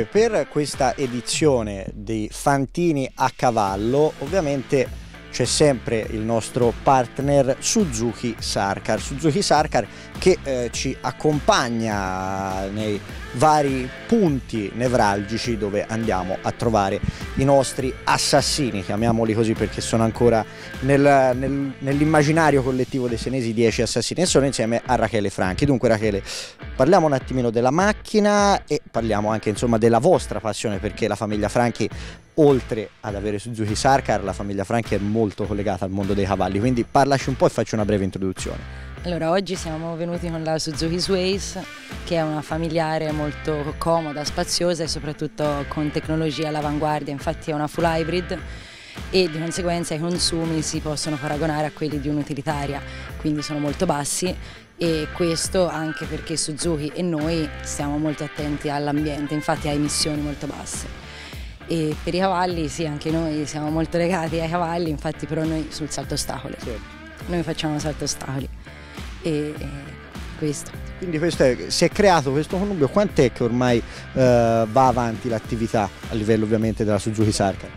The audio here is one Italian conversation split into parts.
Dunque, eh, per questa edizione di Fantini a cavallo, ovviamente c'è sempre il nostro partner Suzuki Sarkar. Suzuki Sarkar che eh, ci accompagna nei vari punti nevralgici dove andiamo a trovare i nostri assassini, chiamiamoli così perché sono ancora nel, nel, nell'immaginario collettivo dei senesi 10 assassini e sono insieme a Rachele Franchi. Dunque Rachele, Parliamo un attimino della macchina e parliamo anche insomma della vostra passione perché la famiglia Franchi oltre ad avere Suzuki Sarkar la famiglia Franchi è molto collegata al mondo dei cavalli quindi parlaci un po' e faccio una breve introduzione. Allora, oggi siamo venuti con la Suzuki Sways, che è una familiare molto comoda, spaziosa e soprattutto con tecnologia all'avanguardia, infatti è una full hybrid e di conseguenza i consumi si possono paragonare a quelli di un'utilitaria, quindi sono molto bassi e questo anche perché Suzuki e noi stiamo molto attenti all'ambiente, infatti ha emissioni molto basse. E per i cavalli sì, anche noi siamo molto legati ai cavalli, infatti però noi sul salto ostacoli. Noi facciamo salto ostacoli e, e questo. Quindi questo è, si è creato questo connubio, quant'è che ormai eh, va avanti l'attività a livello ovviamente della Suzuki Sarkar?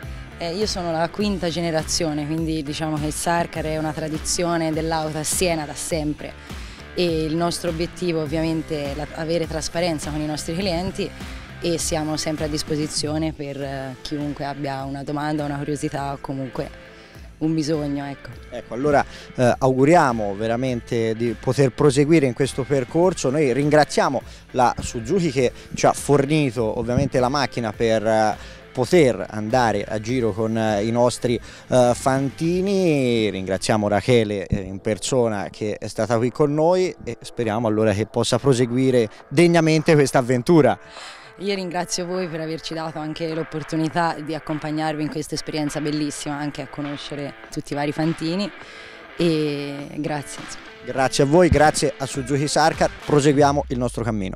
Eh, io sono la quinta generazione, quindi diciamo che il Sarcar è una tradizione dell'auto a Siena da sempre e il nostro obiettivo ovviamente è avere trasparenza con i nostri clienti e siamo sempre a disposizione per eh, chiunque abbia una domanda, una curiosità o comunque un bisogno. Ecco, ecco allora eh, auguriamo veramente di poter proseguire in questo percorso. Noi ringraziamo la Suzuki che ci ha fornito ovviamente la macchina per... Eh, poter andare a giro con eh, i nostri uh, fantini, ringraziamo Rachele eh, in persona che è stata qui con noi e speriamo allora che possa proseguire degnamente questa avventura. Io ringrazio voi per averci dato anche l'opportunità di accompagnarvi in questa esperienza bellissima, anche a conoscere tutti i vari fantini e grazie. Grazie a voi, grazie a Suzuki Sarkar, proseguiamo il nostro cammino.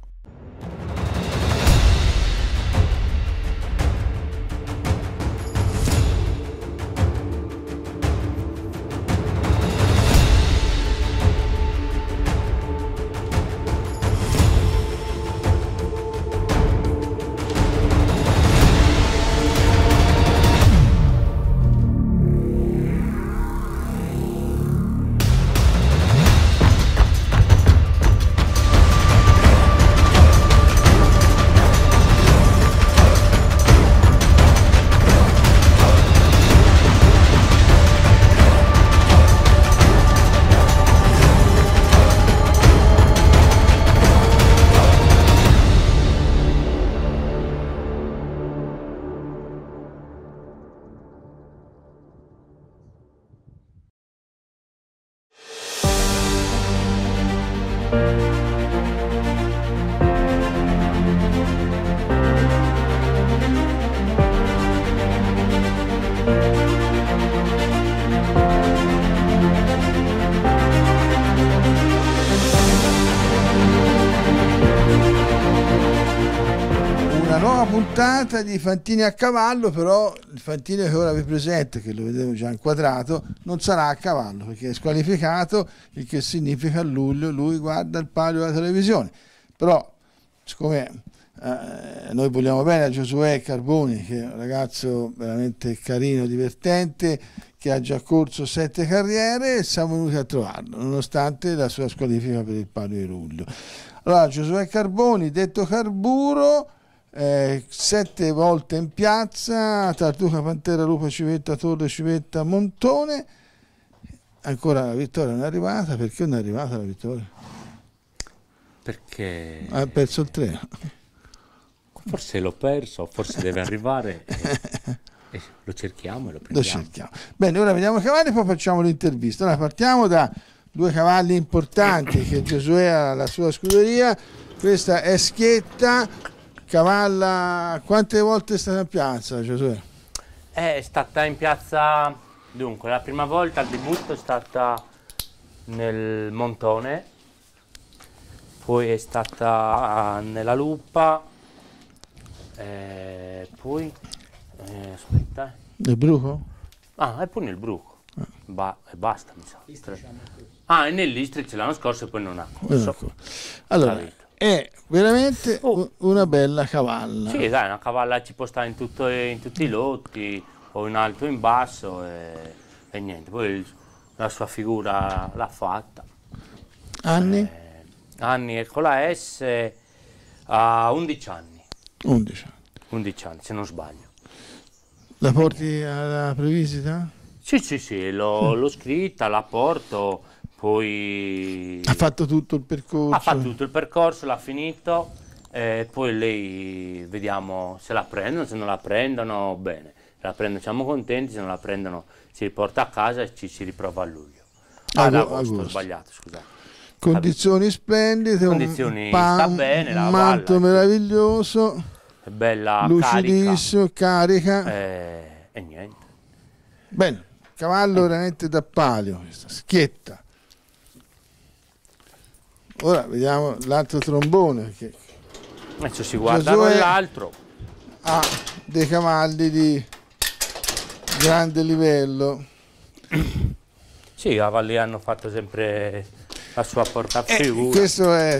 puntata di Fantini a cavallo, però il Fantini che ora vi presento, che lo vedevo già inquadrato, non sarà a cavallo perché è squalificato, il che significa a luglio lui guarda il palio della televisione. Però, siccome eh, noi vogliamo bene a Giosuè Carboni, che è un ragazzo veramente carino, divertente, che ha già corso sette carriere siamo venuti a trovarlo, nonostante la sua squalifica per il palio di luglio. Allora, Giosuè Carboni, detto Carburo, eh, sette volte in piazza, Tartuca, Pantera, Lupa, Civetta, Torre, Civetta, Montone. Ancora la vittoria non è arrivata, perché non è arrivata la vittoria? Perché... Ha perso il treno. Forse l'ho perso, forse deve arrivare. E... e lo cerchiamo e lo prendiamo. Lo cerchiamo. Bene, ora vediamo i cavalli e poi facciamo l'intervista. Allora partiamo da due cavalli importanti che Giosuè ha la sua scuderia. Questa è Schietta, Cavalla, quante volte è stata in piazza Giuseppe? Eh, è stata in piazza, dunque, la prima volta al debutto è stata nel Montone, poi è stata nella Luppa, eh, poi, eh, aspetta... Eh. Nel Bruco? Ah, e poi nel Bruco, eh. ba e basta mi sa. Ah, e nell'Istric l'anno scorso e poi non ha corso. Ecco. Allora, è veramente oh. una bella cavalla. Sì, dai, una cavalla ci può stare in, tutto, in tutti i lotti, o in alto o in basso, e, e, niente. Poi la sua figura l'ha fatta. Anni? Eh, anni e con la S a 11 anni. 11 anni. 11 anni, se non sbaglio. La porti alla previsita? Sì, sì, sì, l'ho, mm. scritta, la porto poi... Ha fatto tutto il percorso. Ha fatto tutto il percorso, l'ha finito, eh, poi lei vediamo se la prendono, se non la prendono, bene. la prendono siamo contenti, se non la prendono si riporta a casa e ci si riprova a luglio. Ad ah, agosto, agosto. sbagliato, scusate. Condizioni splendide, Condizioni, un, pan, bene, un manto valla, ecco. meraviglioso, bella, lucidissimo, carica. carica. Eh, e niente. Bene, cavallo eh. veramente da palio, schietta. Ora vediamo l'altro trombone. Che Adesso si guardano Giosuè l'altro. Ha dei cavalli di grande livello. Sì, i cavalli hanno fatto sempre la sua porta portafigura. Eh, questo è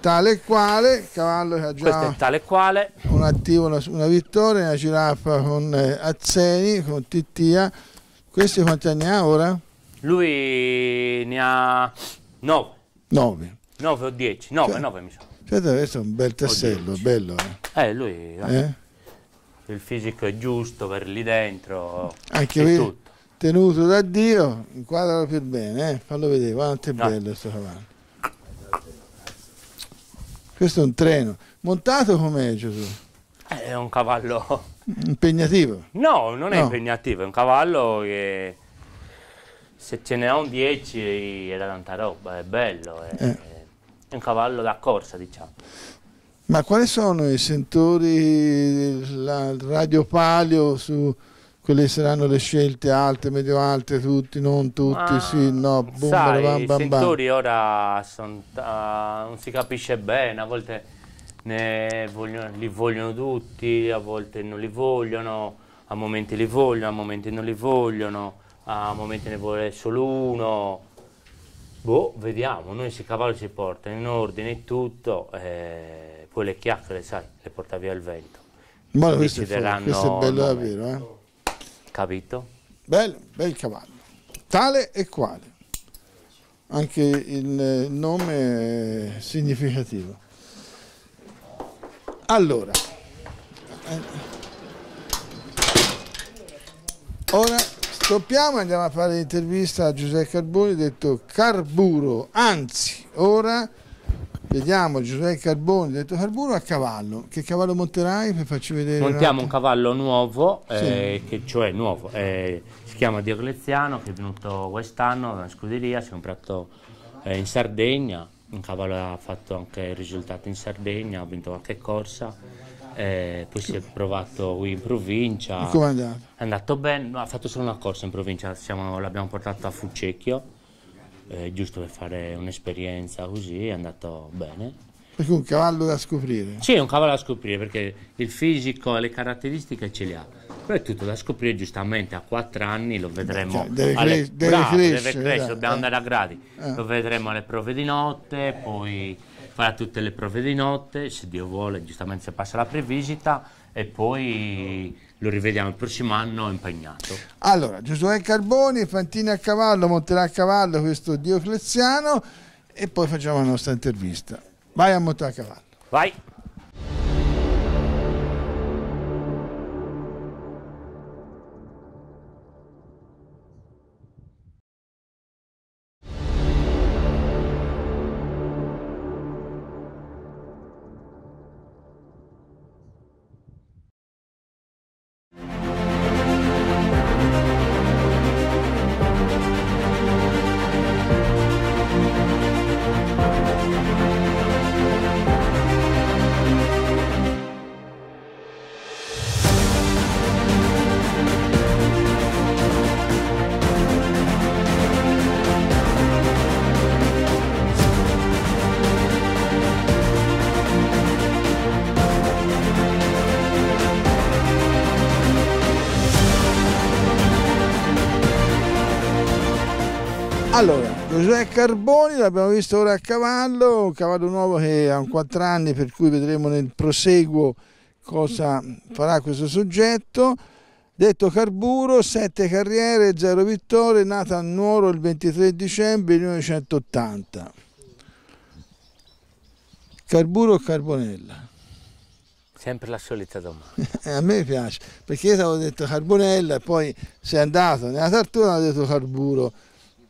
tale e quale, cavallo che ha già questo è tale e quale un attivo, una, una, vittoria, una giraffa con eh, Azzeni, con Tittia. Questi quanti anni ha ora? Lui ne ha 9. 9. 9 o 10, 9, cioè, 9 mi sa. Certo, adesso è un bel tassello, bello. Eh, eh lui... Eh? Il fisico è giusto per lì dentro. Anche lui tutto. tenuto da Dio, inquadralo più bene, eh? fallo vedere, quanto è no. bello questo cavallo. Questo è un treno. Montato com'è Gesù? Eh, è un cavallo... Impegnativo? No, non è no. impegnativo, è un cavallo che se ce ne ha un 10 era tanta roba, è bello, è, eh. è un cavallo da corsa diciamo. Ma quali sono i sentori, la radio palio su quelle saranno le scelte alte, medio alte, tutti, non tutti, Ma sì, no, boom, sai, bam, bam, i sentori ora son, uh, non si capisce bene, a volte vogliono, li vogliono tutti, a volte non li vogliono, a momenti li vogliono, a momenti non li vogliono a momenti ne vuole solo uno. Boh, vediamo, noi se cavallo si porta in ordine tutto, eh, poi le chiacchiere, sai, le porta via il vento. Ma questo è, bello, questo è bello davvero, eh? Capito? Bello, bel cavallo. Tale e quale. Anche il eh, nome è significativo. Allora. Eh. Ora Stoppiamo e andiamo a fare l'intervista a Giuseppe Carboni, detto Carburo. Anzi, ora vediamo Giuseppe Carboni, detto Carburo a cavallo. Che cavallo monterai per farci vedere? Montiamo un cavallo nuovo, eh, sì. che, cioè nuovo, eh, si chiama Diocleziano, che è venuto quest'anno da una scuderia, si è comprato eh, in Sardegna. Un cavallo ha fatto anche risultati in Sardegna, ha vinto qualche corsa eh, poi si è provato qui in provincia. Come è andato? È andato bene, no, ha fatto solo una corsa in provincia, Siamo, l'abbiamo portato a Fucecchio, eh, giusto per fare un'esperienza così, è andato bene. Perché un cavallo da scoprire? Sì, è un cavallo da scoprire perché il fisico e le caratteristiche ce le ha. Però è tutto da scoprire, giustamente a quattro anni lo vedremo. Cioè, deve, alle... deve, bravo, crescere, deve crescere, dobbiamo eh. andare a gradi. Eh. Lo vedremo alle prove di notte, poi farà tutte le prove di notte, se Dio vuole, giustamente se passa la previsita e poi lo rivediamo il prossimo anno impegnato. Allora, Giosuè Carboni, Fantini a cavallo, Monterà a cavallo, questo Diocleziano e poi facciamo la nostra intervista. Vai a montare a cavallo. Vai. Giosuè cioè, Carboni l'abbiamo visto ora a cavallo, un cavallo nuovo che ha un 4 anni per cui vedremo nel proseguo cosa farà questo soggetto. Detto Carburo, 7 carriere, 0 vittorie, nata a Nuoro il 23 dicembre 1980. Carburo o Carbonella? Sempre la solita domanda. a me piace, perché io avevo detto Carbonella e poi si è andato nella tartona ho detto Carburo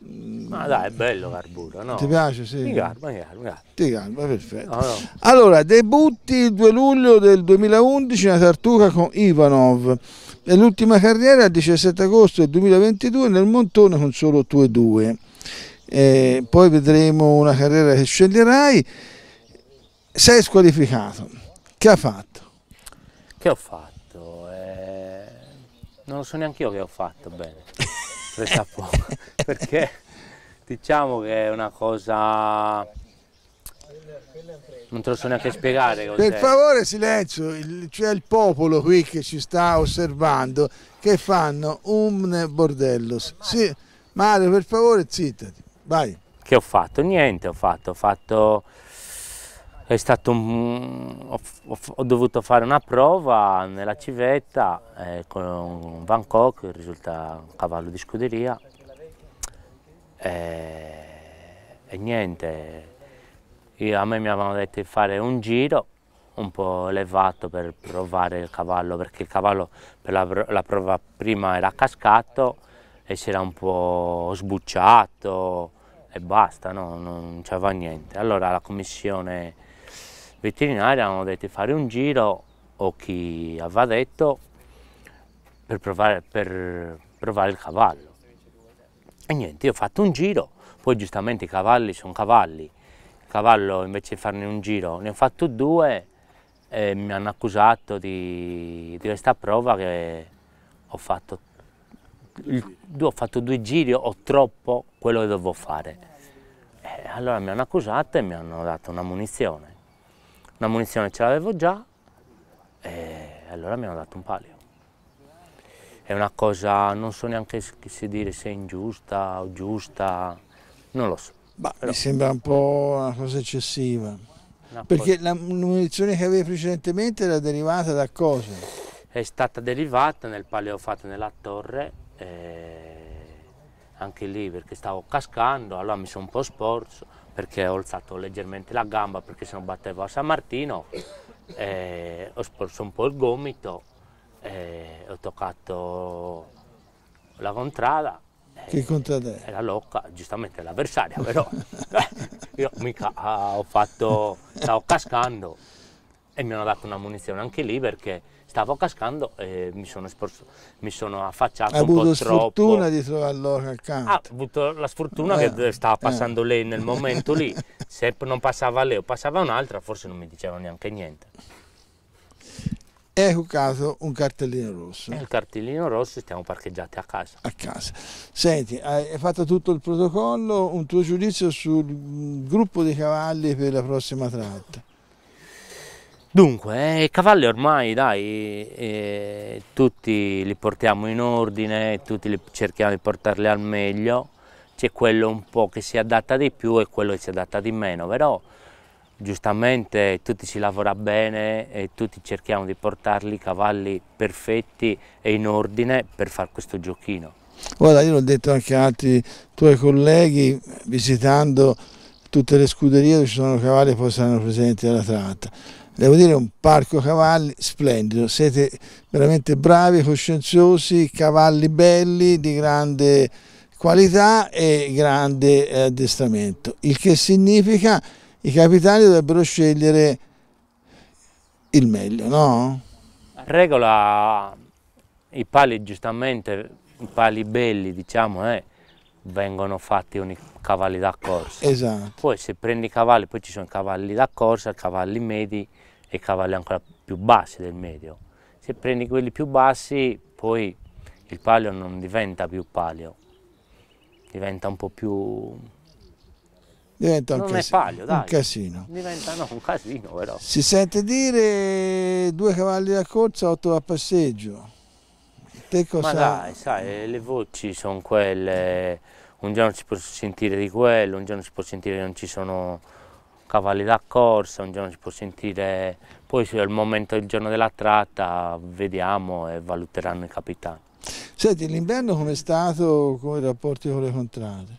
ma dai, è bello Carburo, no? Ti piace, sì? Mi garba, mi garba. Mi garba. Ti calma, perfetto. No, no. Allora, debutti il 2 luglio del 2011 nella Tartuca con Ivanov e l'ultima carriera il 17 agosto del 2022 nel Montone con solo 2-2. E eh, poi vedremo una carriera che sceglierai. Sei squalificato. Che ha fatto? Che ho fatto? Eh... Non lo so neanche io che ho fatto bene. presa poco, perché diciamo che è una cosa... Non te lo so neanche spiegare cos'è. Per favore silenzio, c'è il popolo qui che ci sta osservando che fanno un bordello. Sì, Mario per favore zittati, vai. Che ho fatto? Niente ho fatto, ho fatto è stato ho, ho, dovuto fare una prova nella civetta eh, con Van Kock, risulta un cavallo di scuderia. E, eh, e niente, io, a me mi avevano detto di fare un giro un po' elevato per provare il cavallo, perché il cavallo per la, la prova prima era cascato e si era un po' sbucciato e basta, no? non c'era niente. Allora la commissione veterinari hanno detto fare un giro o chi aveva detto per provare, per provare il cavallo. E niente, io ho fatto un giro, poi giustamente i cavalli sono cavalli, il cavallo invece di farne un giro ne ho fatto due e mi hanno accusato di, di questa prova che ho fatto, il, ho fatto due giri o troppo quello che dovevo fare. E allora mi hanno accusato e mi hanno dato una munizione una munizione ce l'avevo già e allora mi hanno dato un palio. È una cosa, non so neanche se dire se è ingiusta o giusta, non lo so. Bah, Però... Mi sembra un po' una cosa eccessiva. Una Perché cosa... la munizione che avevi precedentemente era derivata da cosa? È stata derivata nel palio fatto nella torre. E eh, anche lì perché stavo cascando, allora mi sono un po' sporso, perché ho alzato leggermente la gamba perché se no battevo a San Martino, eh, ho sporso un po' il gomito, eh, ho toccato la contrada. Che contrada è? Era locca, giustamente l'avversaria, però io mica ah, ho fatto, stavo cascando e mi hanno dato una munizione anche lì perché stavo cascando e mi sono, sporso, mi sono affacciato Hai un po' troppo. Ha avuto sfortuna di trovarlo l'oro accanto. Ha avuto la sfortuna eh, che stava eh. passando eh. lei nel momento lì. Se non passava lei o passava un'altra, forse non mi dicevano neanche niente. Ecco caso un cartellino rosso. E il cartellino rosso e stiamo parcheggiati a casa. A casa. Senti, hai fatto tutto il protocollo, un tuo giudizio sul mm, gruppo di cavalli per la prossima tratta. Dunque, i eh, cavalli ormai, dai, eh, tutti li portiamo in ordine, tutti cerchiamo di portarli al meglio, c'è quello un po' che si adatta di più e quello che si adatta di meno, però giustamente tutti si lavora bene e tutti cerchiamo di portarli i cavalli perfetti e in ordine per fare questo giochino. Guarda, io l'ho detto anche a altri tuoi colleghi, visitando tutte le scuderie dove ci sono cavalli che poi saranno presenti alla tratta devo dire un parco cavalli splendido, siete veramente bravi, coscienziosi, cavalli belli di grande qualità e grande addestramento, il che significa i capitani dovrebbero scegliere il meglio, no? Regola i pali giustamente, i pali belli diciamo, eh, vengono fatti con i cavalli da corsa. Esatto. Poi se prendi i cavalli, poi ci sono cavalli da corsa, cavalli medi, e cavalli ancora più bassi del medio. Se prendi quelli più bassi poi il palio non diventa più palio, diventa un po' più diventa un, casino, palio, un casino. Diventa no, un casino però. Si sente dire due cavalli da corsa, otto da passeggio. Te cosa... Ma dai, sai, le voci sono quelle, un giorno si può sentire di quello, un giorno si può sentire che non ci sono cavalli da corsa, un giorno si può sentire, poi al momento del giorno della tratta vediamo e valuteranno i capitani. Senti, l'inverno com'è stato, come i rapporti con le contrade?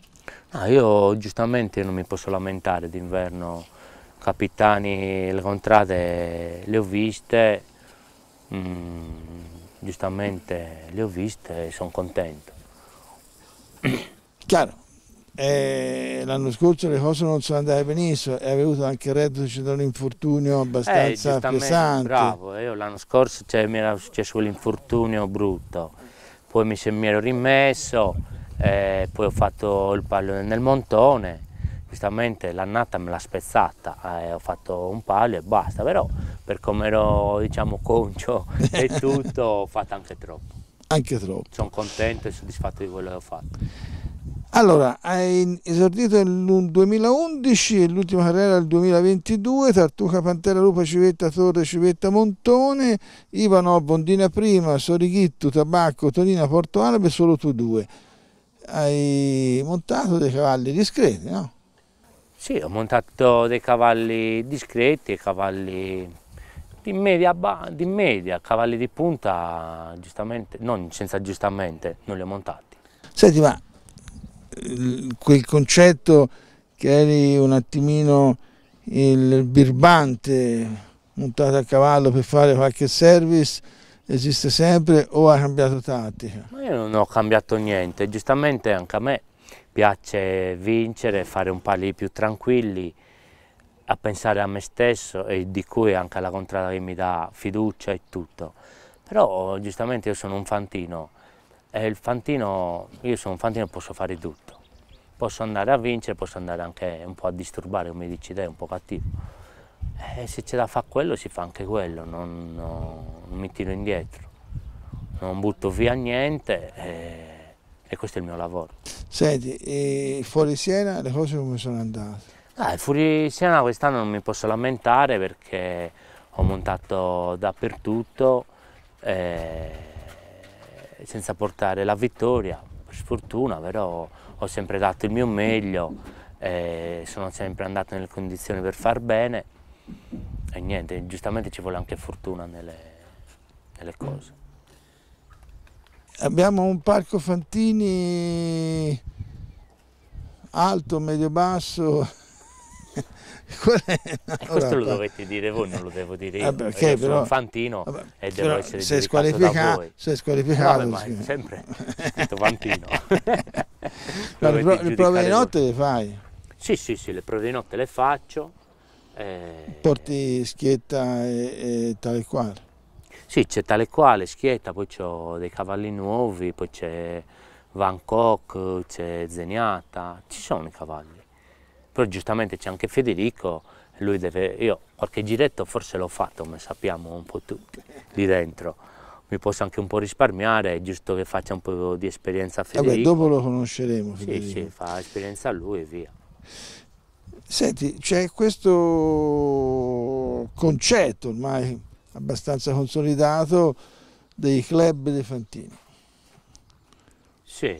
No, ah, io giustamente non mi posso lamentare d'inverno, capitani, le contrade le ho viste, mm, giustamente le ho viste e sono contento. Chiaro. Eh, l'anno scorso le cose non sono andate benissimo e ha avuto anche il reddito da un infortunio eh, abbastanza eh, pesante. Bravo, eh, io l'anno scorso cioè, mi era successo l'infortunio brutto, poi mi, mi ero rimesso, eh, poi ho fatto il palio nel montone, giustamente l'annata me l'ha spezzata, eh, ho fatto un palio e basta, però per come ero diciamo concio e tutto ho fatto anche troppo. Anche troppo. Sono contento e soddisfatto di quello che ho fatto. Allora, hai esordito nel 2011 e l'ultima carriera nel 2022, Tartuca, Pantera, Lupa, Civetta, Torre, Civetta, Montone, Ivano, Bondina Prima, Sorighittu, Tabacco, Tonina, Porto Arabe, solo tu due. Hai montato dei cavalli discreti, no? Sì, ho montato dei cavalli discreti, cavalli di media, di media, cavalli di punta, giustamente, non senza giustamente, non li ho montati. Senti, ma quel concetto che eri un attimino il birbante montato a cavallo per fare qualche service esiste sempre o ha cambiato tattica? Ma io non ho cambiato niente, giustamente anche a me piace vincere, fare un pali più tranquilli, a pensare a me stesso e di cui anche alla che mi dà fiducia e tutto. Però giustamente io sono un fantino e il fantino, io sono un fantino e posso fare tutto posso andare a vincere, posso andare anche un po' a disturbare, come dici te, un po' cattivo. E eh, se c'è da fare quello, si fa anche quello, non, no, non mi tiro indietro, non butto via niente e, eh, e questo è il mio lavoro. Senti, fuori Siena le cose come sono andate? Ah, fuori Siena quest'anno non mi posso lamentare perché ho montato dappertutto eh, senza portare la vittoria, per sfortuna, però ho sempre dato il mio meglio, eh, sono sempre andato nelle condizioni per far bene e niente, giustamente ci vuole anche fortuna nelle, nelle cose. Abbiamo un parco Fantini alto, medio basso, e questo lo dovete dire voi, non lo devo dire io. Vabbè, okay, però, sono un fantino vabbè, e devo essere se squalificato. Se squalificato. No, vabbè, sempre scritto fantino. no, le, le prove di notte voi. le fai? Sì, sì, sì, le prove di notte le faccio. Eh, Porti schietta e, e tale quale? Sì, c'è tale quale, schietta, poi ho dei cavalli nuovi, poi c'è Van Gogh, c'è Zeniata, ci sono i cavalli. Però giustamente c'è anche Federico, lui deve, io qualche giretto forse l'ho fatto, ma sappiamo un po' tutti lì dentro. Mi posso anche un po' risparmiare, è giusto che faccia un po' di esperienza a Federico. Vabbè, dopo lo conosceremo. Federico. Sì, sì, fa esperienza a lui e via. Senti, c'è questo concetto ormai abbastanza consolidato dei club dei fantini. Sì,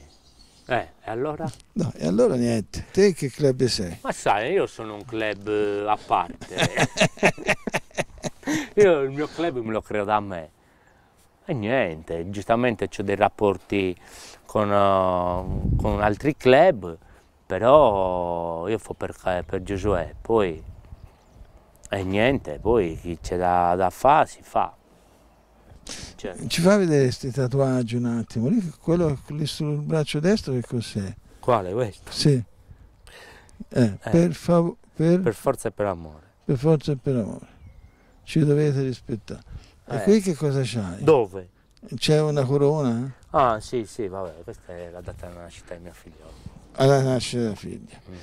eh, e allora? No, e allora niente. Te che club sei? Ma sai, io sono un club eh, a parte. io il mio club me lo creo da me. E niente, giustamente ho dei rapporti con, eh, con altri club, però io fo per, per Giosuè, poi... E niente, poi chi c'è da, da fare si fa. Certo. Ci fa vedere questi tatuaggi un attimo. Lì, quello lì sul braccio destro che cos'è? Quale questo? Sì. Eh, eh, per, fav- per, per, forza e per amore. Per forza e per amore. Ci dovete rispettare. Eh. E qui che cosa c'hai? Dove? C'è una corona? Ah sì, sì, vabbè, questa è la data della nascita del mio figlio. Alla ah, nascita della figlia. Mm-hmm.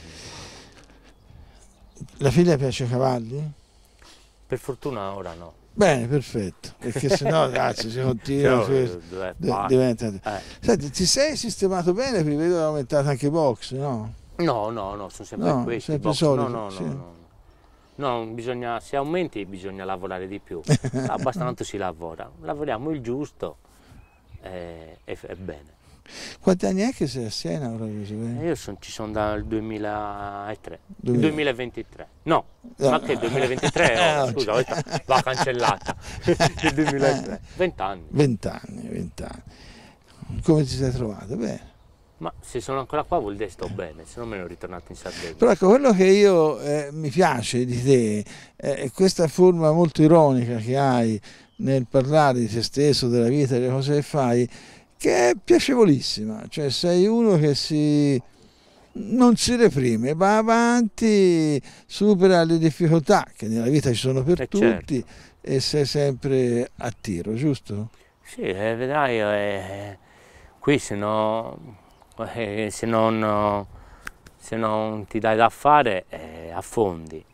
La figlia piace i cavalli? Per fortuna ora no. Bene, perfetto, perché sennò cazzo, si continua, su, eh, diventa... Eh. Senti, ti sei sistemato bene? Perché vedo che aumentato anche i box, no? No, no, no, sono sempre no, questi. Sempre box. Solito, no, no, sì. no, no, no. bisogna, se aumenti bisogna lavorare di più, abbastanza si lavora, lavoriamo il giusto eh, e, e, e bene. Quanti anni è che sei a Siena? Eh, io son, ci sono dal 2003. 2023. No, no, ma che 2023? Oh, ah, scusa, va cancellata. Il 2003. 20 anni. 20 anni, 20 anni. Come ti sei trovato? Bene. Ma se sono ancora qua vuol dire che sto bene, se no me ne ho ritornato in Sardegna. Però ecco, quello che io eh, mi piace di te eh, è questa forma molto ironica che hai nel parlare di te stesso, della vita, delle cose che fai, che è piacevolissima, cioè sei uno che si, non si reprime, va avanti, supera le difficoltà che nella vita ci sono per eh certo. tutti certo. e sei sempre a tiro, giusto? Sì, eh, vedrai, eh, qui se, no, eh, se, non, se, non, ti dai da fare eh, affondi,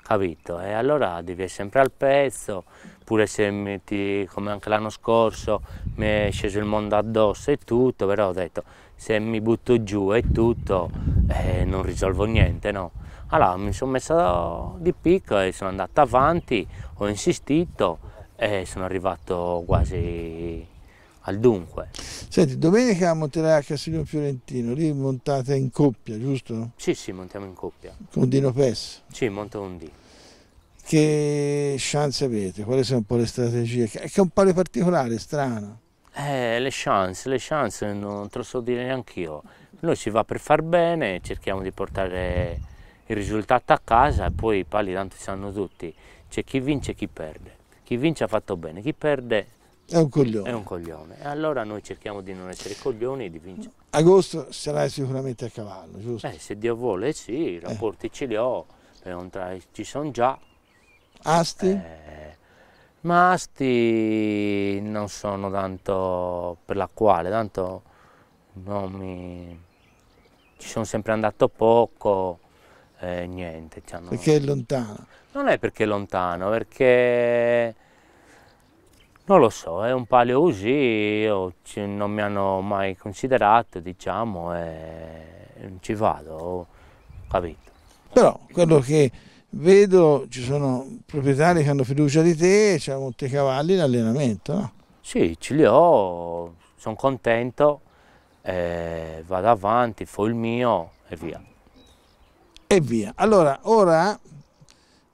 capito? E allora devi essere sempre al pezzo, pure se metti, come anche l'anno scorso, mi è sceso il mondo addosso e tutto, però ho detto se mi butto giù e tutto eh, non risolvo niente, no? Allora mi sono messo di picco e sono andato avanti, ho insistito e sono arrivato quasi al dunque. Senti, domenica monterai a Castiglione Fiorentino, lì montate in coppia, giusto? Sì, sì, montiamo in coppia. Con Dino Pes? Sì, monto un Dino che chance avete? Quali sono un po' le strategie? Che è un po' particolare, strano. Eh, le chance, le chance non te lo so dire neanche io. Noi si va per far bene, cerchiamo di portare il risultato a casa e poi i pali tanto sanno tutti. C'è chi vince e chi perde. Chi vince ha fatto bene, chi perde è un coglione. È un coglione. E allora noi cerchiamo di non essere coglioni e di vincere. Agosto sarai sicuramente a cavallo, giusto? Eh, se Dio vuole sì, i rapporti eh. ce li ho, ci sono già. Asti? Eh, ma Asti non sono tanto per la quale, tanto non mi... ci sono sempre andato poco, eh, niente. Cioè non... Perché è lontano? Non è perché è lontano, perché... Non lo so, è un palio così, non mi hanno mai considerato, diciamo, e non ci vado, capito. Però quello che vedo ci sono proprietari che hanno fiducia di te e c'è molti cavalli in allenamento. No? Sì, ce li ho, sono contento, eh, vado avanti, fo il mio e via. E via. Allora, ora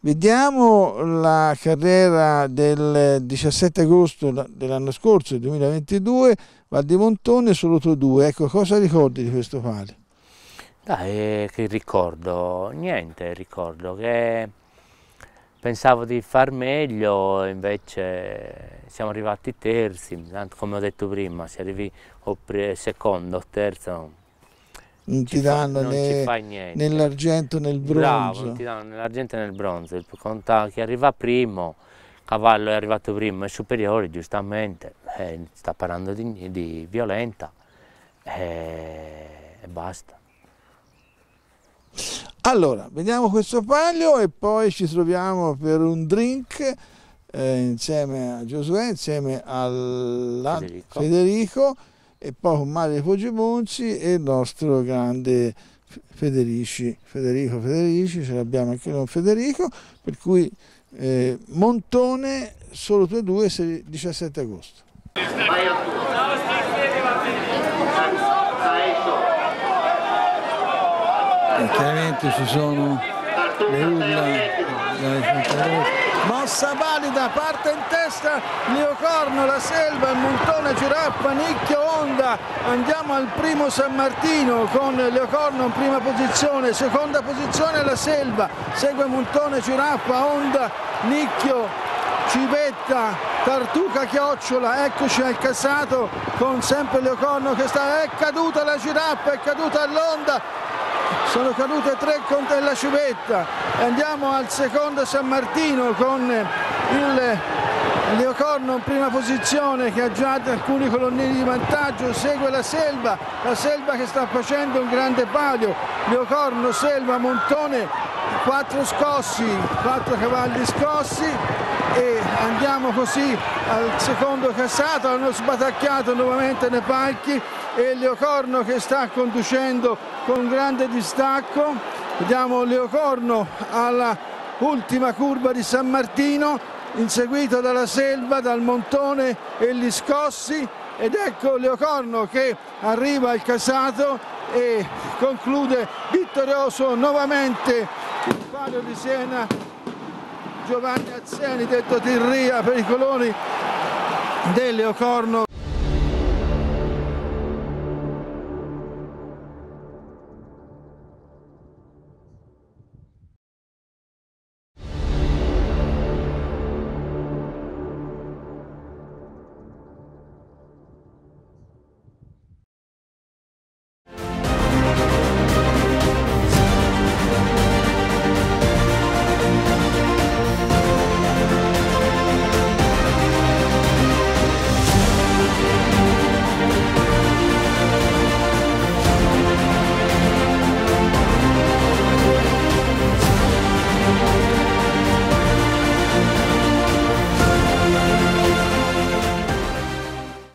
vediamo la carriera del 17 agosto dell'anno scorso, 2022, Val di Montone, solo tu due. Ecco, cosa ricordi di questo pale? Dai, eh, che ricordo? Niente, ricordo che pensavo di far meglio, invece siamo arrivati terzi, come ho detto prima, se arrivi secondo, o terzo, non ti danno fa, né, nell'argento né nel bronzo. Bravo, non ti danno nell'argento e nel bronzo, conta chi arriva primo, cavallo è arrivato primo, è superiore giustamente, eh, sta parlando di, di violenta eh, e basta. Allora, vediamo questo palio e poi ci troviamo per un drink eh, insieme a Giosuè, insieme a Federico. Federico. e poi con Mario Poggibonzi e il nostro grande Federici, Federico Federici, ce l'abbiamo anche con Federico, per cui eh, Montone, solo tu e due, 17 agosto. Vai a tuo. e chiaramente ci sono le urla mossa valida parte in testa Leocorno, la Selva, il Montone, Giraffa, Nicchio, Onda andiamo al primo San Martino con Leocorno in prima posizione seconda posizione la Selva segue Montone, Giraffa, Onda Nicchio Civetta, Tartuca, Chiocciola, eccoci al cassato con sempre Leocorno che sta, è caduta la giraffa, è caduta l'onda, sono cadute tre con la civetta andiamo al secondo San Martino con il Leocorno in prima posizione che ha già alcuni colonnini di vantaggio, segue la Selva, la Selva che sta facendo un grande palio, Leocorno, Selva, Montone, quattro scossi, quattro cavalli scossi e andiamo così al secondo cassato, hanno sbatacchiato nuovamente nei palchi e Leocorno che sta conducendo con grande distacco vediamo Leocorno alla ultima curva di San Martino inseguito dalla Selva, dal Montone e gli Scossi ed ecco Leocorno che arriva al casato e conclude vittorioso nuovamente il palio di Siena Giovanni Azzeni detto Tirria per i coloni del Leocorno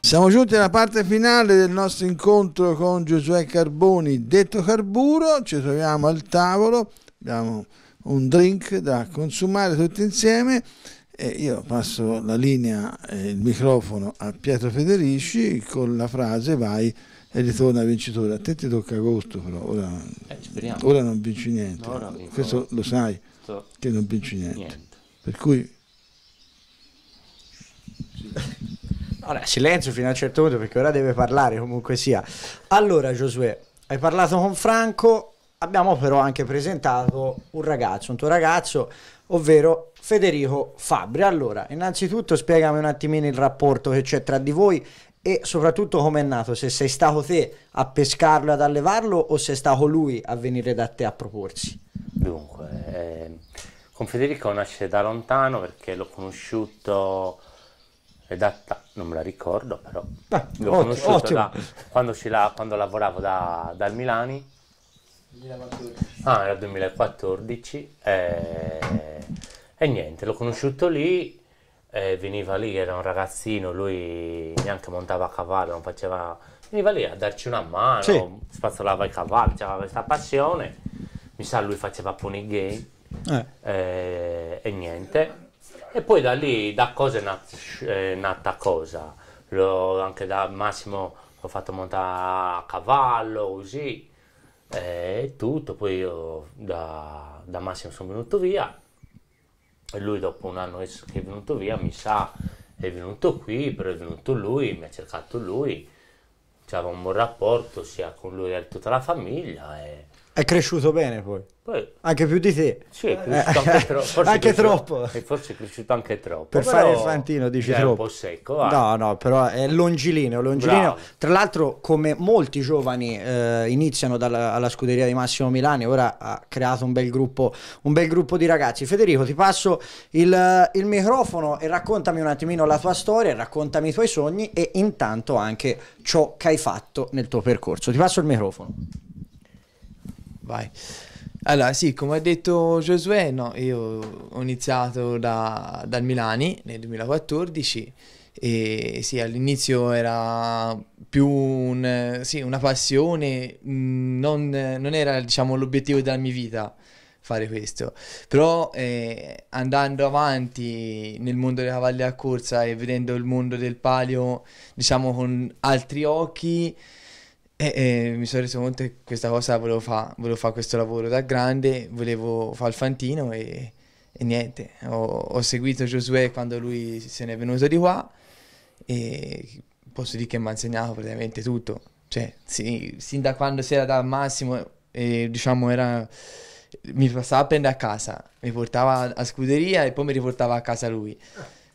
Siamo giunti alla parte finale del nostro incontro con Giosuè Carboni, detto Carburo, ci troviamo al tavolo, abbiamo un drink da consumare tutti insieme e io passo la linea e il microfono a Pietro Federici con la frase vai e ritorna vincitore. A te ti tocca agosto però, ora, eh, ora non vinci niente, no, questo lo sai che non vinci niente. niente. Per cui... Sì. Vabbè, silenzio fino a un certo punto perché ora deve parlare comunque sia. Allora, Giosuè, hai parlato con Franco, abbiamo però anche presentato un ragazzo, un tuo ragazzo, ovvero Federico Fabri. Allora, innanzitutto spiegami un attimino il rapporto che c'è tra di voi e soprattutto come è nato, se sei stato te a pescarlo e ad allevarlo o se è stato lui a venire da te a proporsi. Dunque, eh, con Federico nasce da lontano perché l'ho conosciuto è non me la ricordo però, ah, l'ho ottimo, conosciuto ottimo. Da, quando, la, quando, lavoravo da, dal Milani, 2014. ah era 2014 e, eh, e niente, l'ho conosciuto lì, veniva lì, era un ragazzino, lui neanche montava a cavallo, non faceva... veniva lì a darci una mano, sì. spazzolava i cavalli, aveva questa passione, mi sa lui faceva pony gay eh. e, eh, e niente e poi da lì, da cosa è nata, è eh, nata cosa? L'ho, anche da Massimo l'ho fatto montare a cavallo, così, e tutto. Poi io da, da Massimo sono venuto via, e lui dopo un anno che è venuto via mi sa è venuto qui, però è venuto lui, mi ha cercato lui, c'era un buon rapporto sia con lui che con tutta la famiglia e è cresciuto bene poi. poi anche più di te. Sì, è cresciuto anche, tro- forse anche cresciuto, troppo. E eh, forse è cresciuto anche troppo. Per fare il fantino dici troppo. È un po' secco. Va. No, no, però è longilineo. longilineo. Tra l'altro, come molti giovani eh, iniziano dalla, alla scuderia di Massimo Milani, ora ha creato un bel gruppo, un bel gruppo di ragazzi. Federico, ti passo il, il microfono e raccontami un attimino la tua storia, raccontami i tuoi sogni e intanto anche ciò che hai fatto nel tuo percorso. Ti passo il microfono vai. Allora, sì, come ha detto Giosuè, no, io ho iniziato da, dal Milani nel 2014 e sì, all'inizio era più un, sì, una passione, non, non era diciamo, l'obiettivo della mia vita fare questo, però eh, andando avanti nel mondo dei cavalli a corsa e vedendo il mondo del palio diciamo con altri occhi e, e, mi sono reso conto che questa cosa volevo fare, volevo fare questo lavoro da grande, volevo fare il fantino e, e niente, ho, ho seguito Josué quando lui se n'è venuto di qua e posso dire che mi ha insegnato praticamente tutto, cioè sì, sin da quando si era dal massimo, eh, diciamo era, mi passava a prendere a casa, mi portava a scuderia e poi mi riportava a casa lui.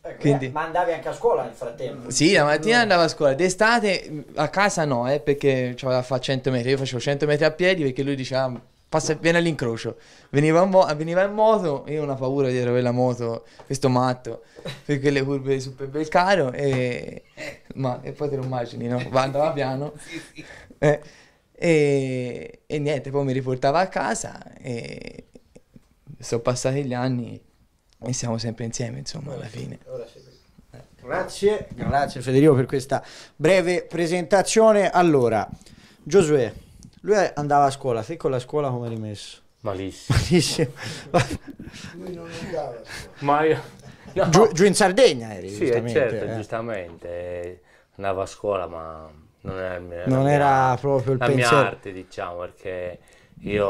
Ecco, Quindi... ma andavi anche a scuola nel frattempo? Sì, la mattina andavo a scuola, d'estate a casa no, eh, perché cioè, fare 100 metri, io facevo 100 metri a piedi perché lui diceva mm, passa, bene all'incrocio, veniva, mo- veniva, in moto, io ho una paura dietro quella moto, questo matto, per quelle curve su Belcaro e... ma e poi te lo immagini, no? Andava piano. Eh, e, e niente, poi mi riportava a casa e sono passati gli anni e siamo sempre insieme, insomma, alla fine. Eh. Grazie, grazie Federico per questa breve presentazione. Allora, Giosuè, lui andava a scuola, te con la scuola come hai rimesso? Malissimo. Malissimo. lui non andava a scuola. Ma io... no. giù, giù, in Sardegna eri, Sì, eh, giustamente, certo, eh. giustamente. Andavo a scuola, ma non era, mia, non era mia, proprio il la pensiero. mia arte, diciamo, perché io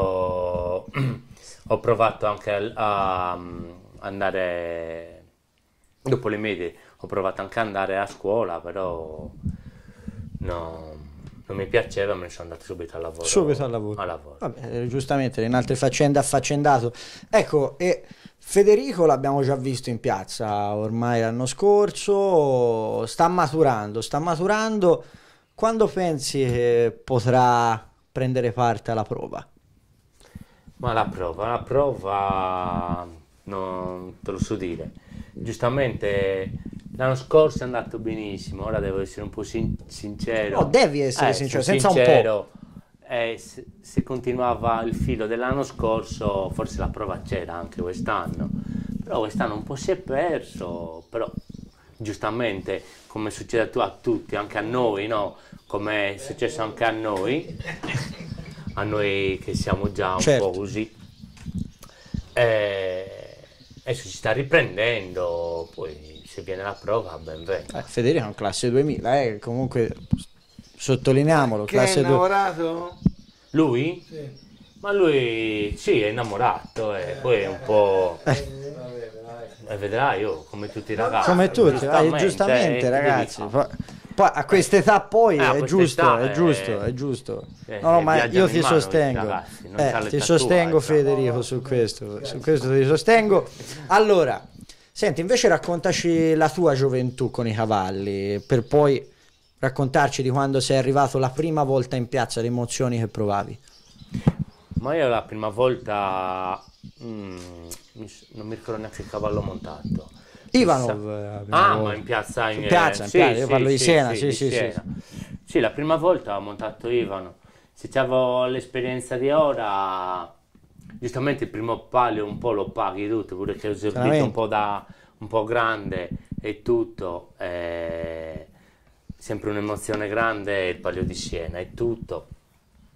ho provato anche a, a andare dopo le medie ho provato anche ad andare a scuola, però no, non mi piaceva, me ne sono andato subito al lavoro. Subito al lavoro. Al lavoro. Vabbè, giustamente, in altre faccende affaccendato. Ecco, e Federico l'abbiamo già visto in piazza ormai l'anno scorso, sta maturando, sta maturando. Quando pensi che potrà prendere parte alla prova? Ma la prova, la prova non te lo so dire. Giustamente l'anno scorso è andato benissimo, ora devo essere un po' sin- sincero. No, devi essere eh, sincero, senza sincero, un po'. Eh, se, se, continuava il filo dell'anno scorso, forse la prova c'era anche quest'anno, però quest'anno un po' si è perso, però giustamente come succede a, a tutti, anche a noi, no? Come è successo anche a noi, a noi che siamo già un certo. po' così. Eh, e si sta riprendendo, poi se viene la prova ben venga. Eh, Federico è un classe 2000, eh, comunque sottolineiamolo, che classe 2000. È innamorato? Lui? Sì. Ma lui sì, è innamorato e eh, eh, poi è eh, un po'... E eh, vedrai, io, oh, come tutti i ragazzi. Come tutti, giustamente, giustamente ragazzi. Poi, a eh. quest'età poi ah, è, quest giusto, è, giusto, è, eh, giusto, è eh, giusto, no, no, ma io ti sostengo. Ragazzi, eh, ti sostengo Federico su questo, Grazie. su questo ti sostengo. Allora, senti, invece raccontaci la tua gioventù con i cavalli per poi raccontarci di quando sei arrivato la prima volta in piazza, le emozioni che provavi. Ma io la prima volta mm, non mi ricordo neanche il cavallo montato Ivanov. Eh, ah, ma in piazza in, in piazza, in sì, eh, piazza. Sì, io parlo di Siena, sì, sì, sì, sì. la prima volta ho montato Ivano. Se avevo l'esperienza di ora, giustamente il primo palio un po' lo paghi tutto, pure che ho servito un po' da un po' grande e tutto. Eh, sempre un'emozione grande il palio di Siena e tutto.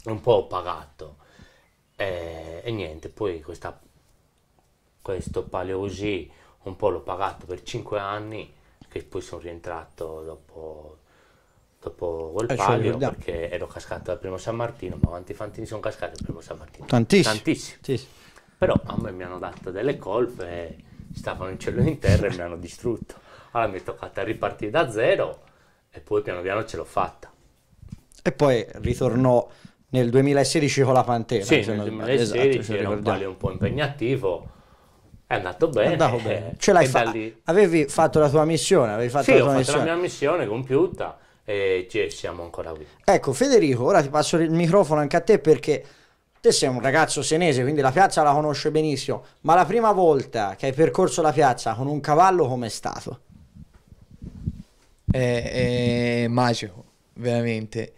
Un po' ho pagato. Eh, e niente, poi questa, questo palio così un po' l'ho pagato per 5 anni che poi sono rientrato dopo, dopo quel eh, palio perché ero cascato al primo San Martino ma quanti fantini sono cascati al primo San Martino? tantissimi, tantissimi. tantissimi. però a me mi hanno dato delle colpe stavano in cielo e in terra e mi hanno distrutto allora mi è toccata ripartire da zero e poi piano piano ce l'ho fatta e poi ritornò nel 2016 con la Pantera sì nel 2016 esatto, era un palio un po' impegnativo è andato bene. È andato bene. Ce l'hai fatta. Avevi fatto la tua missione. Avevi fatto sì, la tua ho fatto missione. la mia missione compiuta e ci siamo ancora qui. Ecco, Federico, ora ti passo il microfono anche a te perché te sei un ragazzo senese, quindi la piazza la conosce benissimo. Ma la prima volta che hai percorso la piazza con un cavallo, com'è stato? È, è magico, veramente.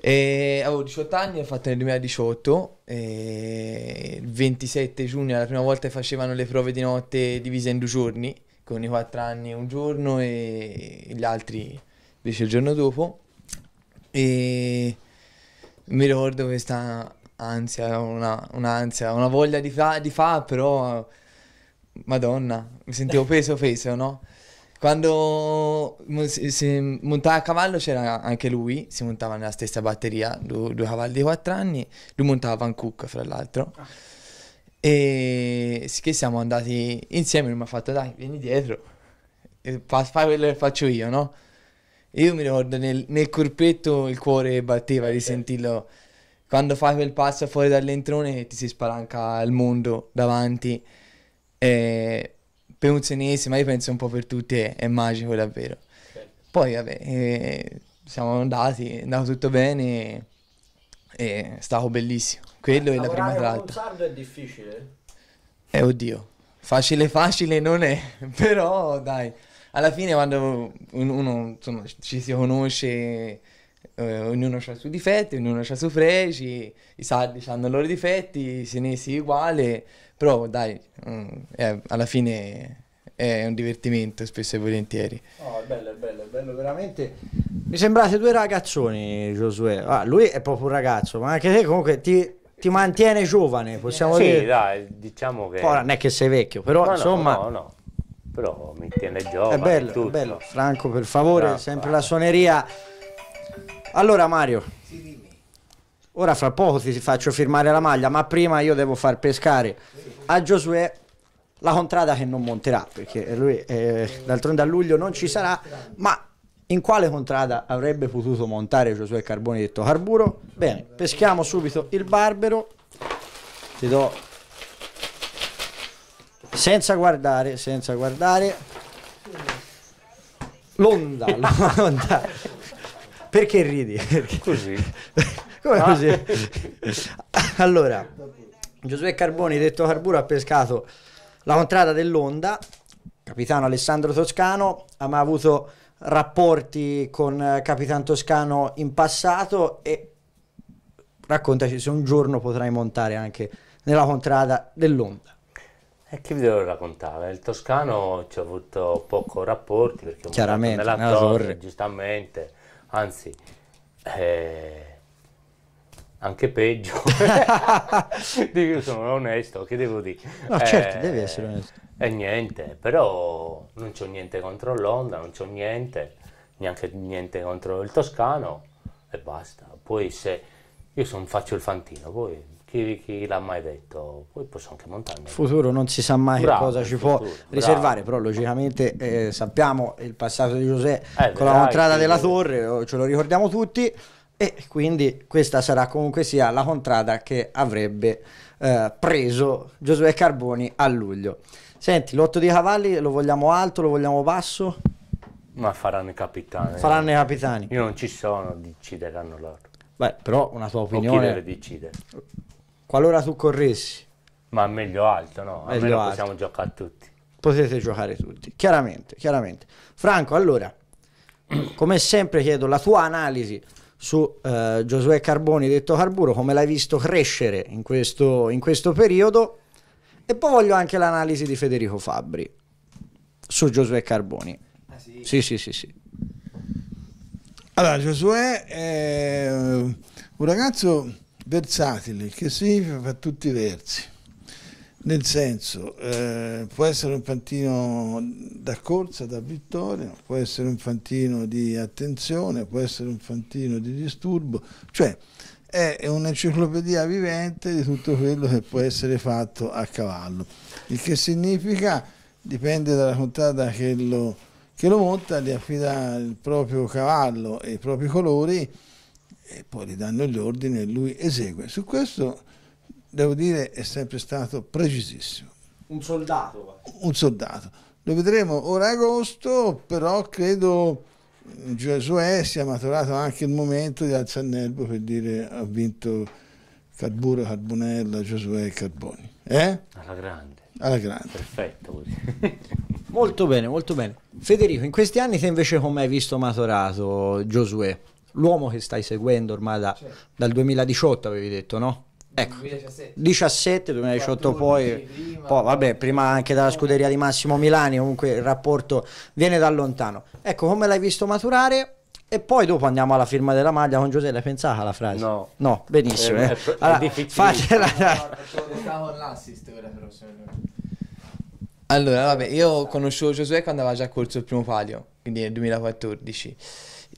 E avevo 18 anni, l'ho fatta nel 2018, il 27 giugno la prima volta facevano le prove di notte divise in due giorni, con i 4 anni un giorno e gli altri invece il giorno dopo. E mi ricordo questa ansia, una, un'ansia, una voglia di fa, di fa però, madonna, mi sentivo peso peso, no? Quando si, montava a cavallo c'era anche lui, si montava nella stessa batteria, due, due cavalli di 4 anni, lui montava Van Cook fra l'altro. Ah. E che siamo andati insieme, lui mi ha fatto dai, vieni dietro, fai quello che faccio io, no? E io mi ricordo nel, nel corpetto il cuore batteva di sentirlo. Quando fai quel passo fuori dall'entrone ti si spalanca il mondo davanti. Eh, per un senese, ma io penso un po' per tutti, è, è magico davvero. Poi vabbè, eh, siamo andati, è andato tutto bene e è stato bellissimo. Quello eh, è la prima tratta. Un sardo è difficile? Eh oddio, facile facile non è, però dai, alla fine quando uno insomma, ci si conosce eh, ognuno ha i suoi difetti, ognuno ha i suoi pregi, i sardi hanno i loro difetti, i senesi uguale, però dai, mm, eh, alla fine è un divertimento spesso e volentieri. Oh, è bello, è bello, è bello veramente. Mi sembrate due ragazzoni, Josué. Ah, lui è proprio un ragazzo, ma anche te comunque ti, ti mantiene giovane, possiamo sì, dire. Sì, dai, diciamo che... Ora non è che sei vecchio, però no, insomma... No, no, però mi tiene giovane. È bello, è bello. Franco, per favore, Bravo, sempre la suoneria... Allora Mario, ora fra poco ti faccio firmare la maglia, ma prima io devo far pescare a Giosuè la contrada che non monterà, perché lui eh, d'altronde a luglio non ci sarà, ma in quale contrada avrebbe potuto montare Giosuè Carboni detto Carburo? Bene, peschiamo subito il Barbero, ti do senza guardare, senza guardare, l'onda, l'onda. Perché ridi? Così. Come ah. così? allora, Giuseppe Carboni, detto Carburo, ha pescato la contrada dell'Onda, capitano Alessandro Toscano, ha mai avuto rapporti con eh, capitano Toscano in passato e raccontaci se un giorno potrai montare anche nella contrada dell'Onda. E che vi devo raccontare? Il Toscano ci ha avuto poco rapporti perché Chiaramente, nella, nella torre, torre, giustamente anzi, eh, anche peggio, dico sono onesto, che devo dire? No, certo, eh, devi essere onesto. E eh, niente, però non c'ho niente contro l'Onda, non c'ho niente, neanche niente contro il Toscano e basta. Poi se io son, faccio il fantino, poi chi, chi l'ha mai detto, poi posso anche montarmi. Il futuro non si sa mai Bravo, cosa ci futuro, può bravo. riservare, però logicamente eh, sappiamo il passato di José eh, con la contrada che... della torre, ce lo ricordiamo tutti, e quindi questa sarà comunque sia la contrada che avrebbe eh, preso Giuseppe Carboni a luglio. Senti, l'otto di cavalli lo vogliamo alto, lo vogliamo basso? Ma faranno i capitani. Faranno i capitani. Io non ci sono, decideranno loro. Beh, però una tua opinione... O chi deve decidere? qualora tu corressi. Ma meglio alto, no? Meglio Almeno alto. possiamo giocare tutti. Potete giocare tutti, chiaramente, chiaramente. Franco, allora, come sempre chiedo la tua analisi su eh, Giosuè Carboni, detto Carburo, come l'hai visto crescere in questo, in questo periodo. E poi voglio anche l'analisi di Federico Fabbri su Giosuè Carboni. Ah, sì? sì, sì, sì, sì. Allora, Giosuè è un ragazzo Versatile, che significa per tutti i versi. Nel senso, eh, può essere un fantino da corsa, da vittoria, può essere un fantino di attenzione, può essere un fantino di disturbo, cioè è un'enciclopedia vivente di tutto quello che può essere fatto a cavallo. Il che significa, dipende dalla contata che lo, che lo monta, gli affida il proprio cavallo e i propri colori e poi gli danno gli ordini e lui esegue. Su questo devo dire è sempre stato precisissimo. Un soldato. Un soldato. Lo vedremo ora agosto, però credo mm, Giosuè sia maturato anche il momento di alzare il nervo per dire ha vinto Carburo, Carbonella, Giosuè e Carboni. Eh? Alla grande. Alla grande. Perfetto molto bene, molto bene. Federico, in questi anni te invece come hai visto maturato Giosuè? l'uomo che stai seguendo ormai da, certo. dal 2018 avevi detto no? Ecco, 2017, 17, 2018 poi, prima, poi, vabbè, prima anche dalla scuderia di Massimo Milani, comunque il rapporto viene da lontano. Ecco, come l'hai visto maturare? E poi dopo andiamo alla firma della maglia con Giuseppe, pensate alla frase? No. No, benissimo. Eh, eh. Allora, fatela. Allora, vabbè, io ho conosciuto Giuseppe quando aveva già corso il primo palio, quindi nel 2014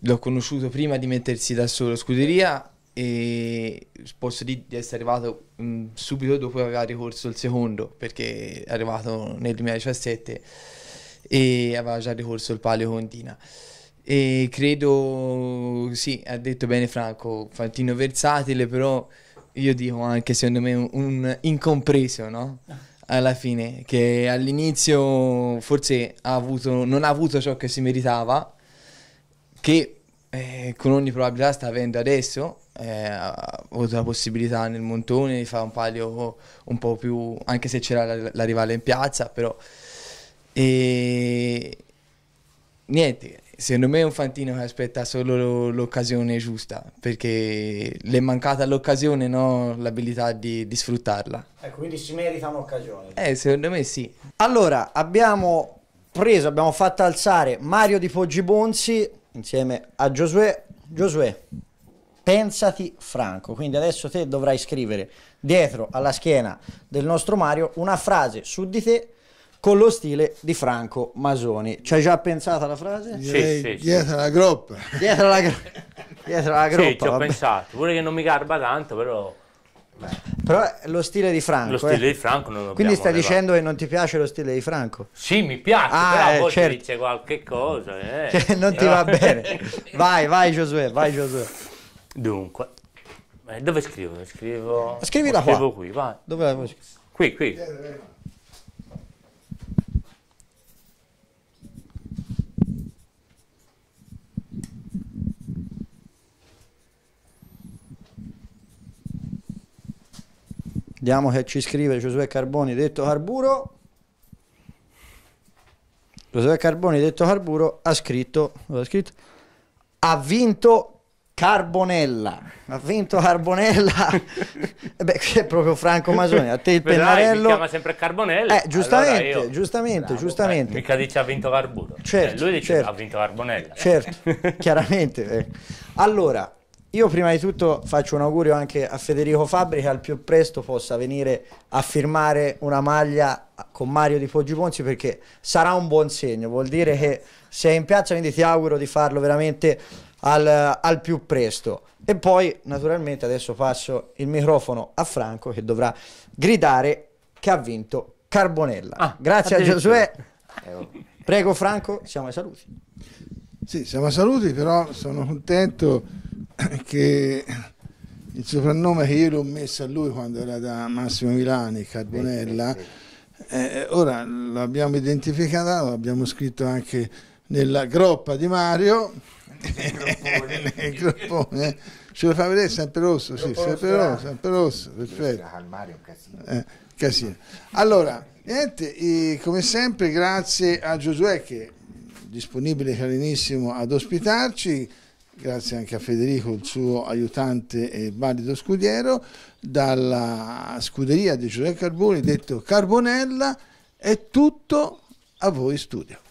l'ho conosciuto prima di mettersi da solo scuderia e posso dire di essere arrivato mh, mm, subito dopo che aveva ricorso il secondo perché è arrivato nel 2017 e aveva già ricorso il palio con Dina e credo sì ha detto bene Franco Fantino versatile però io dico anche secondo me un, un incompreso no? alla fine che all'inizio forse ha avuto, non ha avuto ciò che si meritava che eh, con ogni probabilità sta avendo adesso. Eh, ha avuto la possibilità nel montone di fare un palio un po' più, anche se c'era la, la rivale in piazza, però... E... Niente, secondo me è un Fantino che aspetta solo l'occasione giusta, perché le è mancata l'occasione, no l'abilità di, di, sfruttarla. Ecco, quindi si merita un'occasione. Eh, secondo me sì. Allora, abbiamo preso, abbiamo fatto alzare Mario di Poggi Bonzi, insieme a Giosuè. Giosuè, pensati franco, quindi adesso te dovrai scrivere dietro alla schiena del nostro Mario una frase su di te con lo stile di Franco Masoni. Ci hai già pensato alla frase? Sì, sì, dietro sì. alla groppa. Dietro alla, groppa. dietro alla groppa. Sì, ci ho vabbè. pensato, pure che non mi garba tanto, però... Però lo stile di Franco. Lo stile eh. di Franco non lo Quindi stai dicendo che non ti piace lo stile di Franco? Sì, mi piace, ah, però eh, poi certo. dice qualche cosa. Eh. Che cioè, non ti va eh, bene. Vai, vai Giosuè, vai Giosuè. Dunque, eh, dove scrivo? Scrivo... Scrivi da qua. qui, vai. Dove la... Qui, qui. Vediamo che ci scrive Giosuè Carboni, detto Carburo. Giosuè Carboni, detto Carburo, ha scritto, ha scritto, ha vinto Carbonella, ha vinto Carbonella, eh beh, è proprio Franco Masoni, a te il pennarello. Si chiama sempre Carbonella. Eh, giustamente, allora giustamente, Bravo, giustamente. Eh, mica dice ha vinto Carburo. Certo, eh, lui dice certo. ha vinto Carbonella. Certo, chiaramente. Eh. Allora, io prima di tutto faccio un augurio anche a Federico Fabri che al più presto possa venire a firmare una maglia con Mario di Poggi Ponzi perché sarà un buon segno, vuol dire che sei in piazza quindi ti auguro di farlo veramente al, al più presto. E poi naturalmente adesso passo il microfono a Franco che dovrà gridare che ha vinto Carbonella. Ah, Grazie a Giosuè. Eh, oh. Prego Franco, siamo ai saluti. Sì, siamo ai saluti, però sono contento che il soprannome che io l'ho messo a lui quando era da Massimo Milani, Carbonella, eh, eh, eh ora l'abbiamo identificata, l'abbiamo scritto anche nella groppa di Mario, nel groppone, ce lo fa vedere sempre rosso, sì, sempre rosso, sempre rosso, perfetto. Mario, casino. Eh, casino. Allora, niente, come sempre grazie a Giosuè che è disponibile carinissimo ad ospitarci grazie anche a Federico, il suo aiutante e valido scudiero, dalla scuderia di Giuseppe Carboni, detto Carbonella, è tutto a voi studio.